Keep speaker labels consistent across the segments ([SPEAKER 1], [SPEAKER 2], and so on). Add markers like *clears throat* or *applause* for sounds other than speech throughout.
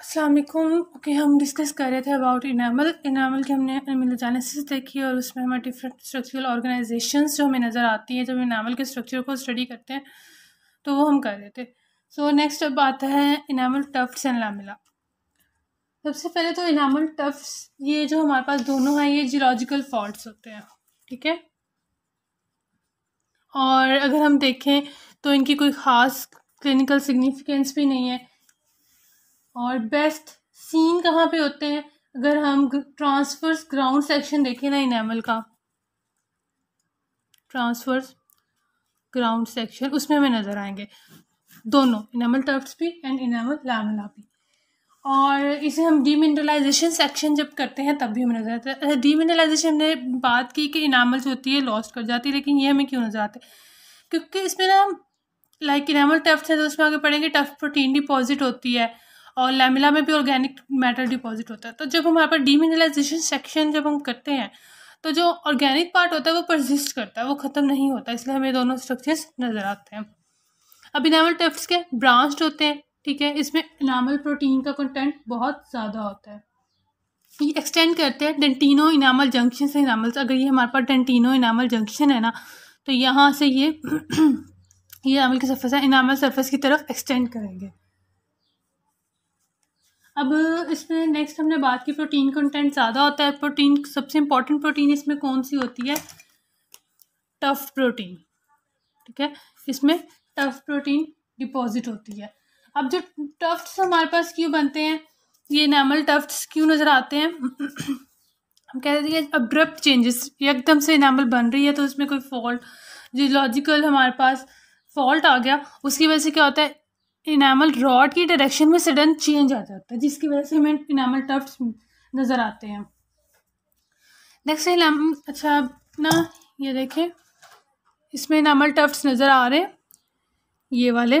[SPEAKER 1] असलकुम ओके हम डिस्कस कर रहे थे अबाउट इनामल इनामल की हमने इनामल एनालिसिस देखी और उसमें हमें डिफरेंट स्ट्रक्चरल ऑर्गेनाइजेशन जो हमें नज़र आती हैं जब इनामल के स्ट्रक्चर को स्टडी करते हैं तो वो हम कर रहे थे सो so, नेक्स्ट अब आता है इनामल टफ्स एंड लामिला सबसे पहले तो इनामल टफ्स ये जो हमारे पास दोनों हैं ये जियोलॉजिकल फॉल्ट होते हैं ठीक है और अगर हम देखें तो इनकी कोई ख़ास क्लिनिकल सिग्निफिकेंस भी नहीं है और बेस्ट सीन कहाँ पे होते हैं अगर हम ट्रांसफर्स ग्राउंड सेक्शन देखें ना इनेमल का ट्रांसफर्स ग्राउंड सेक्शन उसमें हमें नज़र आएंगे दोनों इनेमल टर्फ्स भी एंड इनेमल लामिला भी और इसे हम डीमिनरलाइजेशन सेक्शन जब करते हैं तब भी हमें नज़र आता है डीमिनरलाइजेशन हमने बात की कि इनामल जो होती है लॉस्ट कर जाती है लेकिन ये हमें क्यों नज़र आते क्योंकि इसमें ना लाइक इनामल टफ्ट है तो उसमें आगे पढ़ेंगे टफ प्रोटीन डिपॉजिट होती है और लैमिला में भी ऑर्गेनिक मैटर डिपॉजिट होता है तो जब हमारे पास डीमिनलाइजेशन सेक्शन जब हम करते हैं तो जो ऑर्गेनिक पार्ट होता है वो परजिस्ट करता है वो ख़त्म नहीं होता इसलिए हमें दोनों स्ट्रक्चर्स नज़र आते हैं अब इनामल टेफ्ट के ब्रांच्ड होते हैं ठीक है इसमें इनामल प्रोटीन का कंटेंट बहुत ज़्यादा होता है ये एक्सटेंड करते हैं डेंटिनो इनामल जंक्शन से इनामल्स अगर ये हमारे पास डेंटिनो इनामल जंक्शन है ना तो यहाँ से ये *clears throat* ये इनामल की सरफेस है इनामल सरफेस की तरफ एक्सटेंड करेंगे अब इसमें नेक्स्ट हमने बात की प्रोटीन कंटेंट ज़्यादा होता है प्रोटीन सबसे इम्पॉर्टेंट प्रोटीन इसमें कौन सी होती है टफ प्रोटीन ठीक है इसमें टफ प्रोटीन डिपॉजिट होती है अब जो टफ्ट्स हमारे पास क्यों बनते हैं ये नॉर्मल टफ्ट्स क्यों नज़र आते हैं *clears throat* हम कह रहे थे अब्रप्ट चेंजेस एकदम से इनामल बन रही है तो उसमें कोई फॉल्ट जो लॉजिकल हमारे पास फॉल्ट आ गया उसकी वजह से क्या होता है इनामल रॉड की डायरेक्शन में सडन चेंज आ जाता है जिसकी वजह से हमें इनामल टफ्ट नज़र आते हैं नेक्स्ट इनाम अच्छा ना ये देखें इसमें इनामल टफ्ट्स नज़र आ रहे हैं ये वाले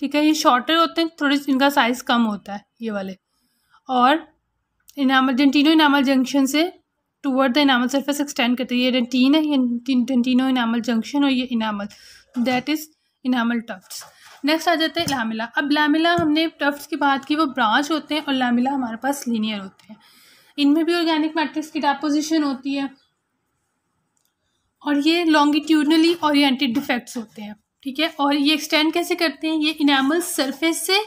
[SPEAKER 1] ठीक है ये शॉर्टर होते हैं थोड़े इनका साइज़ कम होता है ये वाले और इनामल डेंटिनो इनामल जंक्शन से toward the enamel surface extend करते हैं ये डेंटीन है ये डेंटिनो इनामल जंक्शन और ये enamel that is enamel tufts next आ जाते हैं लामिला अब लामिला हमने टफ्स की बात की वो ब्रांच होते हैं और लामिला हमारे पास लीनियर होते हैं इनमें भी ऑर्गेनिक मैट्रिक्स की डेपोजिशन होती है और ये लॉन्गिट्यूडनली ओरिएंटेड डिफेक्ट्स होते हैं ठीक है और ये एक्सटेंड कैसे करते हैं ये इनामल सरफेस से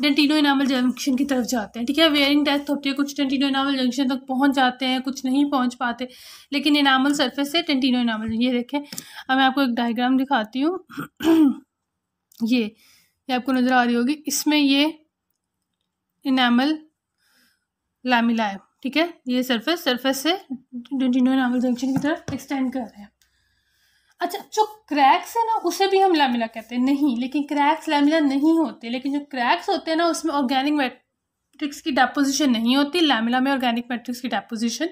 [SPEAKER 1] डेंटिनो इनामल जंक्शन की तरफ जाते हैं ठीक है वेयरिंग डेथ होती है कुछ डेंटिनो इनामल जंक्शन तक पहुंच जाते हैं कुछ नहीं पहुंच पाते लेकिन इनामल सरफेस से डेंटिनो इनामल ये देखें अब मैं आपको एक डायग्राम दिखाती हूँ *clears throat* ये ये आपको नज़र आ रही होगी इसमें ये इनामल लैमिला है ठीक है ये सरफेस सरफेस से डिनो इनामल जंक्शन की तरफ एक्सटेंड कर रहे हैं अच्छा जो क्रैक्स है ना उसे भी हम लैमिला कहते हैं नहीं लेकिन क्रैक्स लैमिला नहीं होते लेकिन जो क्रैक्स होते हैं ना उसमें ऑर्गेनिक मैट्रिक्स की डेपोजिशन नहीं होती लैमिला में ऑर्गेनिक मैट्रिक्स की डेपोजिशन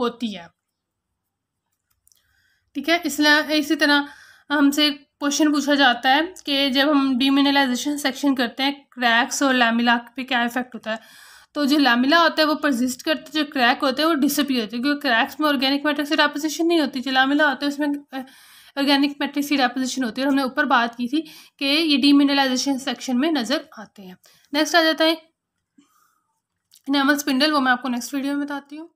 [SPEAKER 1] होती है ठीक है इसलिए इसी तरह हमसे क्वेश्चन पूछा जाता है कि जब हम डिमिनलाइजेशन सेक्शन करते हैं क्रैक्स और लैमिला पे क्या इफेक्ट होता है तो जो लैमिला होता है वो परजिस्ट करते जो क्रैक होते हैं वो डिसअपी होते हैं क्योंकि क्रैक्स में ऑर्गेनिक मैटर से रेपोजिशन नहीं होती जो लैमिला होता है उसमें ऑर्गेनिक मैटर की रेपोजिशन होती है और हमने ऊपर बात की थी कि ये डीमिनलाइजेशन सेक्शन में नज़र आते हैं नेक्स्ट आ जाता है नेमल स्पिंडल वो मैं आपको नेक्स्ट वीडियो में बताती हूँ